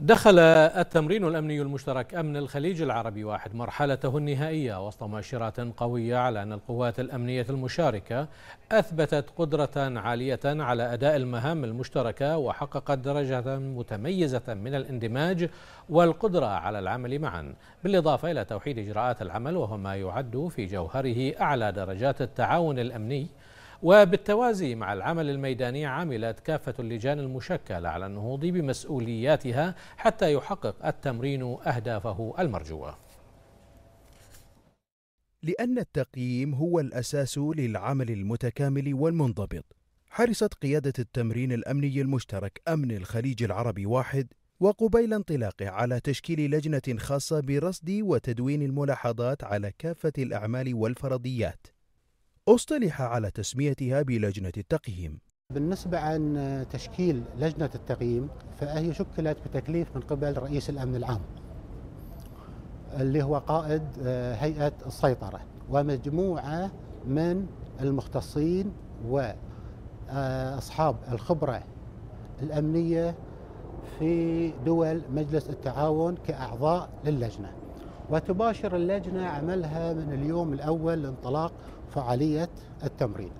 دخل التمرين الأمني المشترك أمن الخليج العربي واحد مرحلته النهائية وسط مؤشرات قوية على أن القوات الأمنية المشاركة أثبتت قدرة عالية على أداء المهام المشتركة وحققت درجة متميزة من الاندماج والقدرة على العمل معا بالإضافة إلى توحيد إجراءات العمل وهو ما يعد في جوهره أعلى درجات التعاون الأمني وبالتوازي مع العمل الميداني عملت كافة اللجان المشكلة على النهوض بمسؤولياتها حتى يحقق التمرين أهدافه المرجوة لأن التقييم هو الأساس للعمل المتكامل والمنضبط حرصت قيادة التمرين الأمني المشترك أمن الخليج العربي واحد وقبيل انطلاقه على تشكيل لجنة خاصة برصد وتدوين الملاحظات على كافة الأعمال والفرضيات اصطلح على تسميتها بلجنة التقييم بالنسبة عن تشكيل لجنة التقييم فهي شكلت بتكليف من قبل رئيس الأمن العام اللي هو قائد آه، هيئة السيطرة ومجموعة من المختصين وأصحاب آه، الخبرة الأمنية في دول مجلس التعاون كأعضاء للجنة وتباشر اللجنة عملها من اليوم الأول لانطلاق فعالية التمرين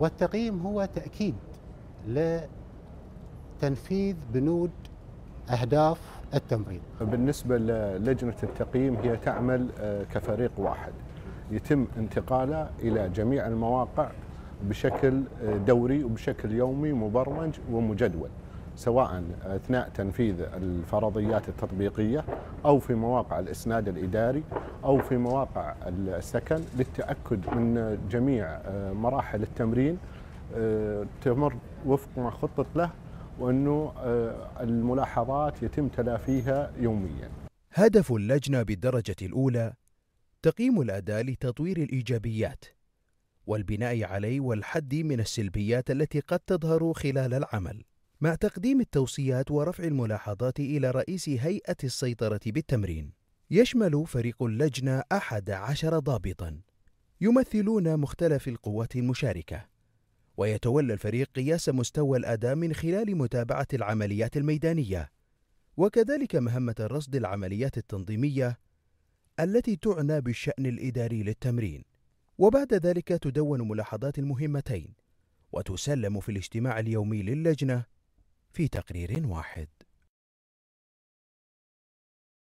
والتقييم هو تأكيد لتنفيذ بنود أهداف التمرين بالنسبة للجنة التقييم هي تعمل آه، كفريق واحد يتم انتقاله إلى جميع المواقع بشكل آه، دوري وبشكل يومي مبرمج ومجدول سواء اثناء تنفيذ الفرضيات التطبيقيه او في مواقع الاسناد الاداري او في مواقع السكن للتاكد من جميع آه، مراحل التمرين آه، تمر وفق ما خطط له وانه آه، الملاحظات يتم تلافيها يوميا. هدف اللجنه بالدرجه الاولى تقييم الاداء لتطوير الايجابيات والبناء عليه والحد من السلبيات التي قد تظهر خلال العمل. مع تقديم التوصيات ورفع الملاحظات إلى رئيس هيئة السيطرة بالتمرين يشمل فريق اللجنة أحد عشر ضابطاً يمثلون مختلف القوات المشاركة ويتولى الفريق قياس مستوى الأداء من خلال متابعة العمليات الميدانية وكذلك مهمة رصد العمليات التنظيمية التي تعنى بالشأن الإداري للتمرين وبعد ذلك تدون ملاحظات المهمتين وتسلم في الاجتماع اليومي للجنة في تقرير واحد